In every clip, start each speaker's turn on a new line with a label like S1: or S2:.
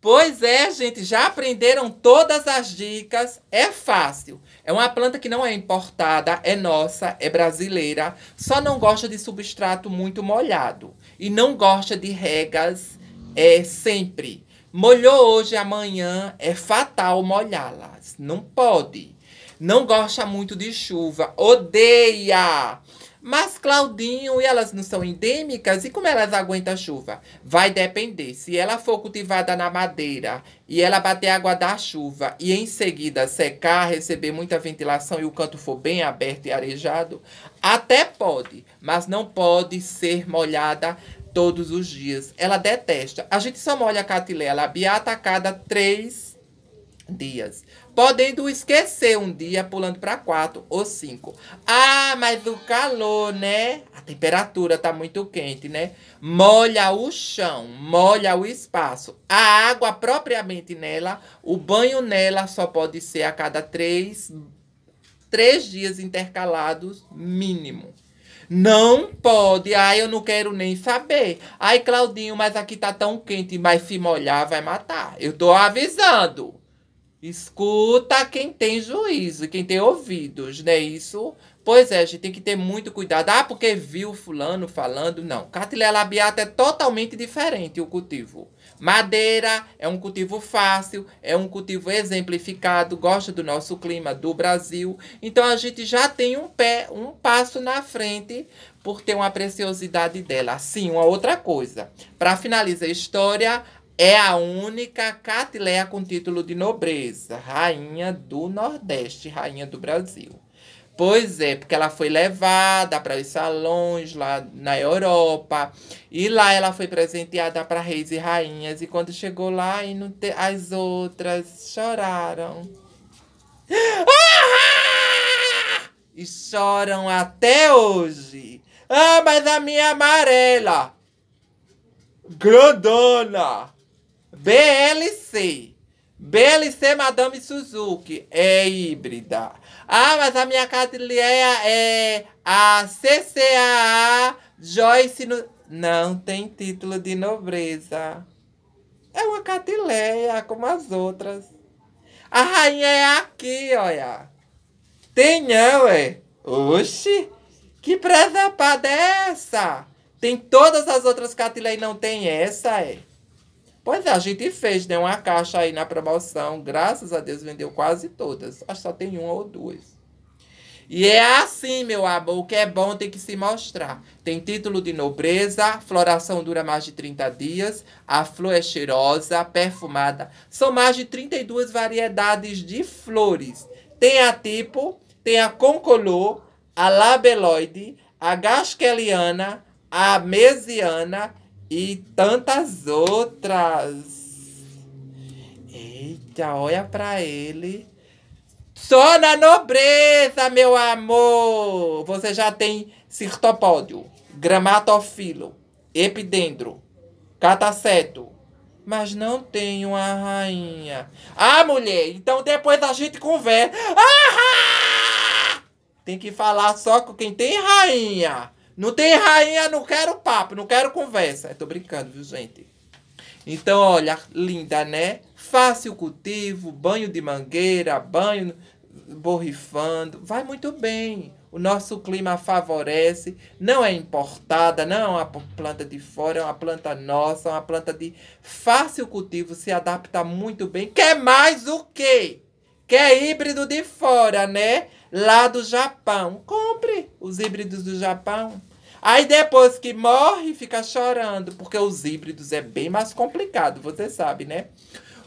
S1: Pois é, gente, já aprenderam todas as dicas. É fácil. É uma planta que não é importada, é nossa, é brasileira, só não gosta de substrato muito molhado e não gosta de regas é sempre. Molhou hoje, amanhã é fatal molhá-las. Não pode. Não gosta muito de chuva, odeia. Mas Claudinho, e elas não são endêmicas e como elas aguentam a chuva? Vai depender. Se ela for cultivada na madeira e ela bater água da chuva e em seguida secar, receber muita ventilação e o canto for bem aberto e arejado, até pode, mas não pode ser molhada todos os dias. Ela detesta. A gente só molha a catilela, a biata a cada três dias podendo esquecer um dia pulando para 4 ou 5. Ah, mas o calor, né? A temperatura tá muito quente, né? Molha o chão, molha o espaço. A água propriamente nela, o banho nela só pode ser a cada 3 três dias intercalados mínimo. Não pode. Ai, eu não quero nem saber. Ai, Claudinho, mas aqui tá tão quente, mas se molhar vai matar. Eu tô avisando. Escuta quem tem juízo, quem tem ouvidos, né? Isso. Pois é, a gente tem que ter muito cuidado. Ah, porque viu fulano falando. Não. Cartilha labiata é totalmente diferente o cultivo. Madeira é um cultivo fácil, é um cultivo exemplificado, gosta do nosso clima, do Brasil. Então a gente já tem um pé, um passo na frente por ter uma preciosidade dela. Sim, uma outra coisa. Para finalizar a história, é a única catileia com título de nobreza, rainha do Nordeste, rainha do Brasil. Pois é, porque ela foi levada para os salões lá na Europa. E lá ela foi presenteada para reis e rainhas. E quando chegou lá, e não te... as outras choraram. Ah! E choram até hoje. Ah, mas a minha amarela, grandona, BLC. BLC Madame Suzuki é híbrida. Ah, mas a minha cadeia é, é a CCAA Joyce. No... Não tem título de nobreza. É uma catileia, como as outras. A rainha é aqui, olha. Tem não, é? Oxi, que presa é essa? Tem todas as outras catileias e não tem essa, é? Pois é, a gente fez, né? Uma caixa aí na promoção. Graças a Deus vendeu quase todas. Acho que só tem uma ou duas. E é assim, meu amor, o que é bom tem que se mostrar. Tem título de nobreza, floração dura mais de 30 dias, a flor é cheirosa, perfumada. São mais de 32 variedades de flores. Tem a tipo, tem a concolor, a labeloide, a gasqueliana, a mesiana e tantas outras. Eita, olha pra ele. Só na nobreza, meu amor! Você já tem cirtopódio, gramatofilo, epidendro, cataceto, mas não tem uma rainha. Ah, mulher, então depois a gente conversa. Ah! Tem que falar só com quem tem rainha. Não tem rainha, não quero papo, não quero conversa. Eu tô brincando, viu, gente? Então, olha, linda, né? Fácil cultivo, banho de mangueira, banho borrifando. Vai muito bem. O nosso clima favorece, não é importada, não é uma planta de fora, é uma planta nossa, é uma planta de fácil cultivo, se adapta muito bem. Quer mais o quê? Quer híbrido de fora, né? lá do Japão. Compre os híbridos do Japão. Aí depois que morre, fica chorando, porque os híbridos é bem mais complicado, você sabe, né?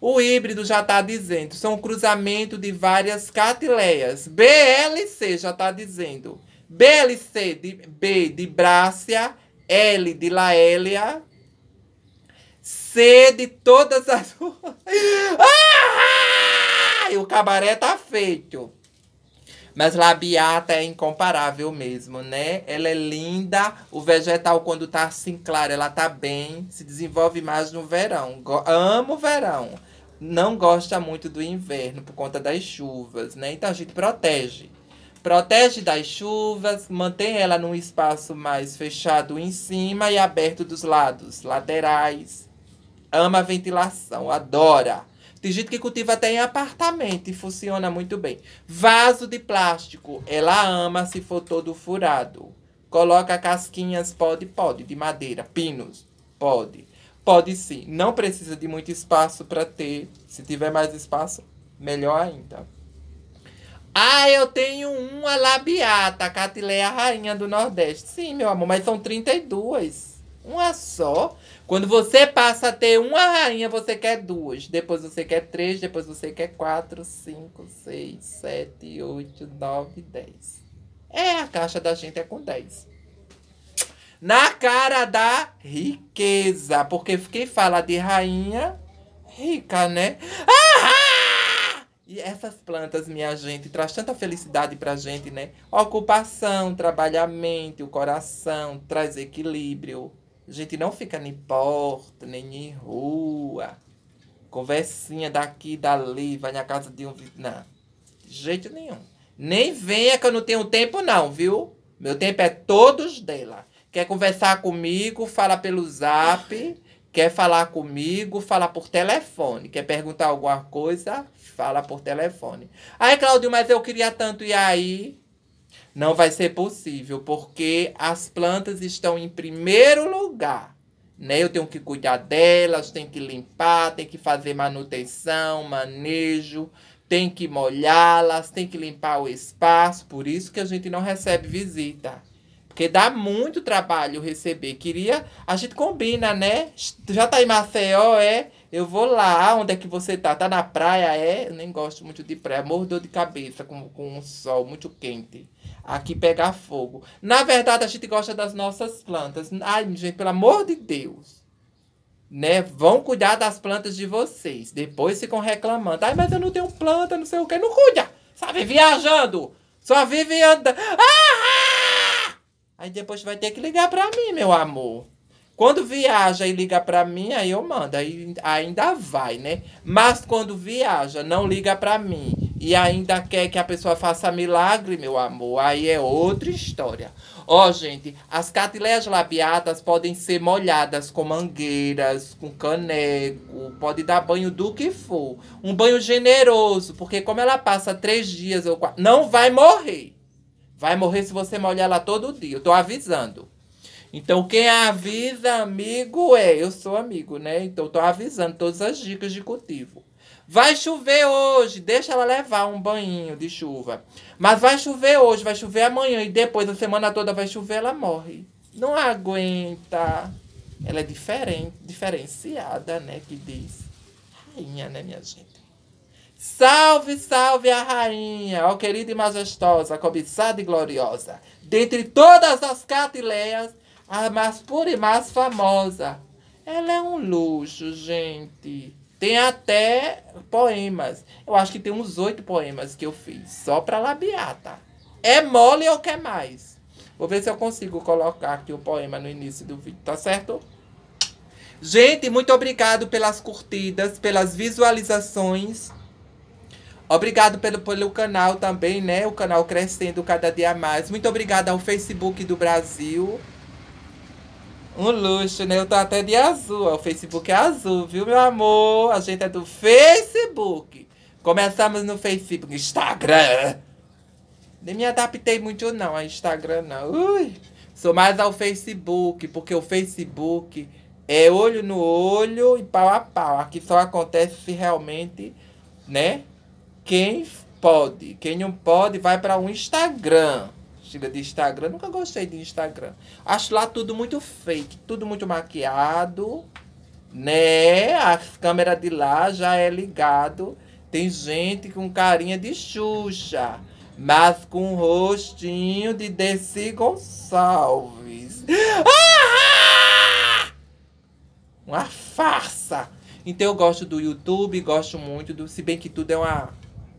S1: O híbrido já está dizendo, são um cruzamento de várias catileias. BLC já está dizendo. BLC de B de Brácia, L de Laélia, C de todas as. ah! E o cabaré tá feito. Mas Labiata é incomparável mesmo, né? Ela é linda. O vegetal, quando tá assim claro, ela tá bem. Se desenvolve mais no verão. Go Amo verão. Não gosta muito do inverno por conta das chuvas, né? Então a gente protege. Protege das chuvas, mantém ela num espaço mais fechado em cima e aberto dos lados, laterais. Ama a ventilação, adora. Tem gente que cultiva até em apartamento e funciona muito bem. Vaso de plástico, ela ama se for todo furado. Coloca casquinhas, pode, pode, de madeira, pinos, pode. Pode sim. Não precisa de muito espaço para ter. Se tiver mais espaço, melhor ainda. Ah, eu tenho uma labiata, Catileia, é rainha do Nordeste. Sim, meu amor, mas são 32 uma só. Quando você passa a ter uma rainha, você quer duas. Depois você quer três, depois você quer quatro, cinco, seis, sete, oito, nove, dez. É, a caixa da gente é com dez. Na cara da riqueza. Porque quem fala de rainha, rica, né? Ah! E essas plantas, minha gente, traz tanta felicidade pra gente, né? Ocupação, trabalhamento, o coração, traz equilíbrio. A gente não fica nem porta, nem em rua. Conversinha daqui dali, vai na casa de um. Não. De jeito nenhum. Nem venha que eu não tenho tempo, não, viu? Meu tempo é todos dela. Quer conversar comigo? Fala pelo zap. Quer falar comigo? Fala por telefone. Quer perguntar alguma coisa? Fala por telefone. Aí, Claudio, mas eu queria tanto. E aí? Não vai ser possível, porque as plantas estão em primeiro lugar. Né? Eu tenho que cuidar delas, tenho que limpar, tenho que fazer manutenção, manejo, tem que molhá-las, tem que limpar o espaço. Por isso que a gente não recebe visita. Porque dá muito trabalho receber. Queria. A gente combina, né? Já tá em Maceió, é? Eu vou lá, onde é que você tá? Tá na praia, é? Eu nem gosto muito de praia. Mordeu de cabeça com, com sol muito quente. Aqui pegar fogo. Na verdade, a gente gosta das nossas plantas. Ai, gente, pelo amor de Deus. Né? Vão cuidar das plantas de vocês. Depois ficam reclamando. Ai, mas eu não tenho planta, não sei o que. Não cuida! Sabe, viajando! Só vive andando. Ah, ah! Aí depois vai ter que ligar pra mim, meu amor. Quando viaja e liga para mim, aí eu mando, aí ainda vai, né? Mas quando viaja, não liga para mim e ainda quer que a pessoa faça milagre, meu amor, aí é outra história. Ó, oh, gente, as catileias labiadas podem ser molhadas com mangueiras, com caneco, pode dar banho do que for. Um banho generoso, porque como ela passa três dias ou quatro, não vai morrer. Vai morrer se você molhar ela todo dia, eu tô avisando. Então, quem avisa amigo é, eu sou amigo, né? Então, tô avisando todas as dicas de cultivo. Vai chover hoje, deixa ela levar um banho de chuva. Mas vai chover hoje, vai chover amanhã e depois a semana toda vai chover, ela morre. Não aguenta. Ela é diferente, diferenciada, né? Que diz. Rainha, né, minha gente? Salve, salve a rainha, ó querida e majestosa, cobiçada e gloriosa. Dentre todas as catileias, a mais pura e mais famosa. Ela é um luxo, gente. Tem até poemas. Eu acho que tem uns oito poemas que eu fiz, só pra Labiata. Tá? É mole ou quer mais? Vou ver se eu consigo colocar aqui o poema no início do vídeo, tá certo? Gente, muito obrigado pelas curtidas, pelas visualizações. Obrigado pelo, pelo canal também, né? O canal crescendo cada dia mais. Muito obrigado ao Facebook do Brasil. Um luxo, né? Eu tô até de azul. O Facebook é azul, viu, meu amor? A gente é do Facebook. Começamos no Facebook, Instagram. Nem me adaptei muito, não, a Instagram, não. Ui. Sou mais ao Facebook, porque o Facebook é olho no olho e pau a pau. Aqui só acontece se realmente, né? Quem pode. Quem não pode, vai para o um Instagram. Estilo de Instagram, nunca gostei de Instagram. Acho lá tudo muito fake, tudo muito maquiado, né? A câmera de lá já é ligado. Tem gente com carinha de Xuxa, mas com um rostinho de Desi Gonçalves. Ah! Uma farsa! Então eu gosto do YouTube, gosto muito do. Se bem que tudo é uma.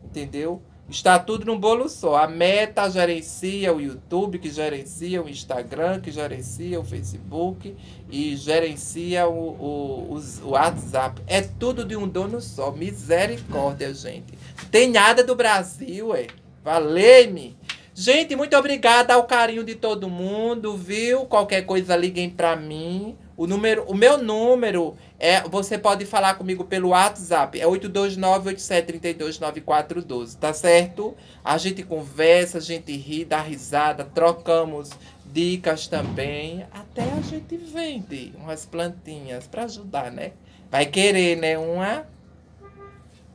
S1: Entendeu? Está tudo num bolo só. A Meta gerencia o YouTube, que gerencia o Instagram, que gerencia o Facebook e gerencia o, o, o, o WhatsApp. É tudo de um dono só. Misericórdia, gente. Tem nada do Brasil, é. valeu me Gente, muito obrigada ao carinho de todo mundo, viu? Qualquer coisa liguem para mim. O número, o meu número é, você pode falar comigo pelo WhatsApp, é 829-8732-9412, tá certo? A gente conversa, a gente ri, dá risada, trocamos dicas também. Até a gente vende umas plantinhas para ajudar, né? Vai querer, né? Uma.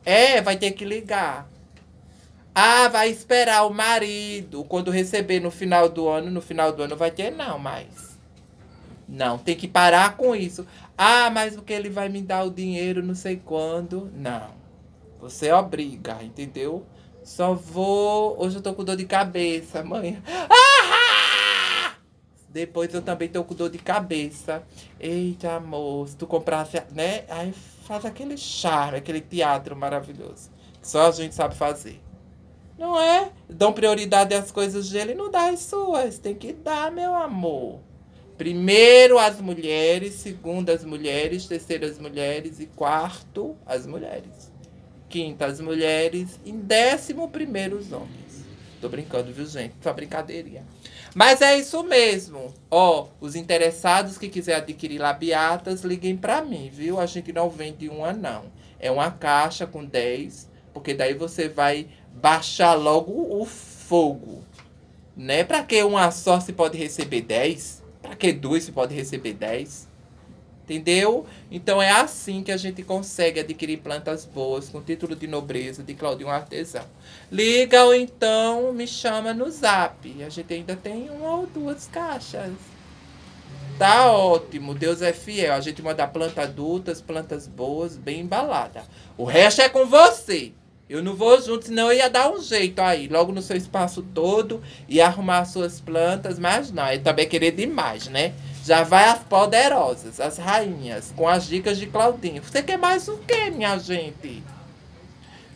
S1: É, vai ter que ligar. Ah, vai esperar o marido. Quando receber no final do ano, no final do ano vai ter, não, mas. Não, tem que parar com isso. Ah, mas porque ele vai me dar o dinheiro não sei quando. Não. Você obriga, entendeu? Só vou. Hoje eu tô com dor de cabeça, mãe. Ah! Depois eu também tô com dor de cabeça. Eita, amor, se tu comprasse, né? Aí faz aquele charme, aquele teatro maravilhoso. Que só a gente sabe fazer. Não é? Dão prioridade às coisas dele, não dá as suas. Tem que dar, meu amor. Primeiro as mulheres, segundo as mulheres, terceiro as mulheres e quarto as mulheres. Quinto as mulheres e décimo primeiro os homens. Tô brincando, viu, gente? Só brincadeirinha. Mas é isso mesmo. Ó, os interessados que quiser adquirir labiatas, liguem para mim, viu? A gente não vende uma, não. É uma caixa com 10, porque daí você vai baixar logo o fogo. Né? Para que uma só se pode receber 10? Para que dois se pode receber dez? Entendeu? Então é assim que a gente consegue adquirir plantas boas com título de nobreza de Claudinho Artesão. Liga ou então me chama no zap. A gente ainda tem uma ou duas caixas. Tá ótimo, Deus é fiel. A gente manda plantas adultas, plantas boas, bem embalada. O resto é com você. Eu não vou junto, senão eu ia dar um jeito aí, logo no seu espaço todo, e arrumar suas plantas, mas não, eu também é querer demais, né? Já vai as poderosas, as rainhas, com as dicas de Claudinho. Você quer mais o quê, minha gente?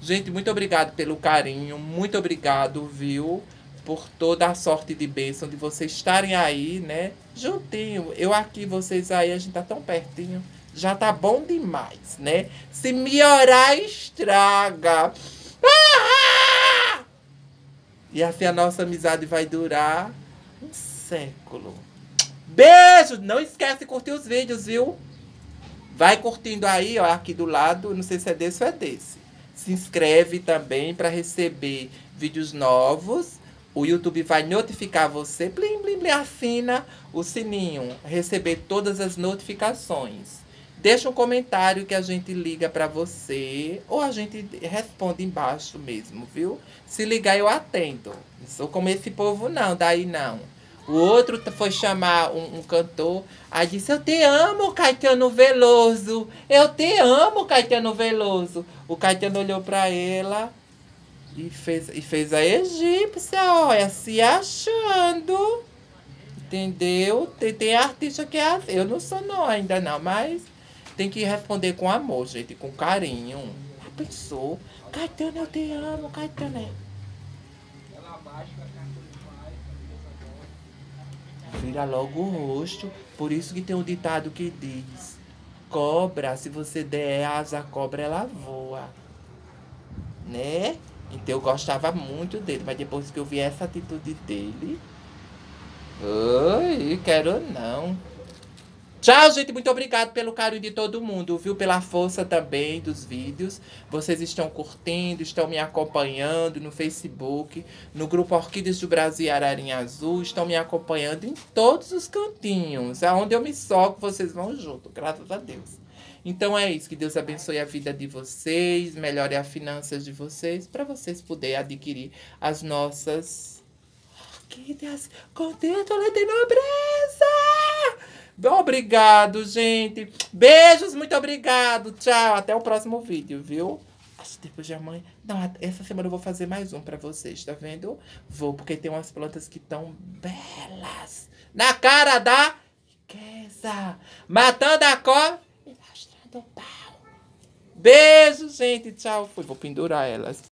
S1: Gente, muito obrigado pelo carinho, muito obrigado, viu? Por toda a sorte de bênção de vocês estarem aí, né? Juntinho, eu aqui, vocês aí, a gente tá tão pertinho já tá bom demais, né? Se melhorar, estraga. Ah! E assim a nossa amizade vai durar um século. Beijo! Não esquece de curtir os vídeos, viu? Vai curtindo aí, ó, aqui do lado. Não sei se é desse ou é desse. Se inscreve também para receber vídeos novos. O YouTube vai notificar você, blim, blim, blim, assina o sininho, receber todas as notificações. Deixa um comentário que a gente liga para você ou a gente responde embaixo mesmo, viu? Se ligar eu atendo. Não sou como esse povo não, daí não. O outro foi chamar um, um, cantor, aí disse: Eu te amo, Caetano Veloso. Eu te amo, Caetano Veloso. O Caetano olhou para ela e fez, e fez a egípcia, olha, é se achando. Entendeu? Tem, tem artista que é assim. Eu não sou não ainda não, mas tem que responder com amor, gente, com carinho. Já pensou? Caetano, eu te amo, Caetano. Vira logo o rosto. Por isso que tem um ditado que diz: Cobra, se você der asa à cobra, ela voa. Né? Então eu gostava muito dele, mas depois que eu vi essa atitude dele. Oi, quero não. Tchau, gente. Muito obrigado pelo carinho de todo mundo, viu? Pela força também dos vídeos. Vocês estão curtindo, estão me acompanhando no Facebook, no grupo Orquídeas do Brasil e Ararinha Azul. Estão me acompanhando em todos os cantinhos. Aonde é eu me soco, vocês vão junto. Graças a Deus. Então é isso. Que Deus abençoe a vida de vocês, melhore as finanças de vocês, para vocês poderem adquirir as nossas orquídeas com dedo de nobreza. Obrigado, gente. Beijos, muito obrigado. Tchau. Até o próximo vídeo, viu? Acho que depois de amanhã. Não, essa semana eu vou fazer mais um pra vocês, tá vendo? Vou, porque tem umas plantas que estão belas. Na cara da riqueza. Matando a cor e lastrando o pau. Beijo, gente. Tchau. Fui. Vou pendurar elas.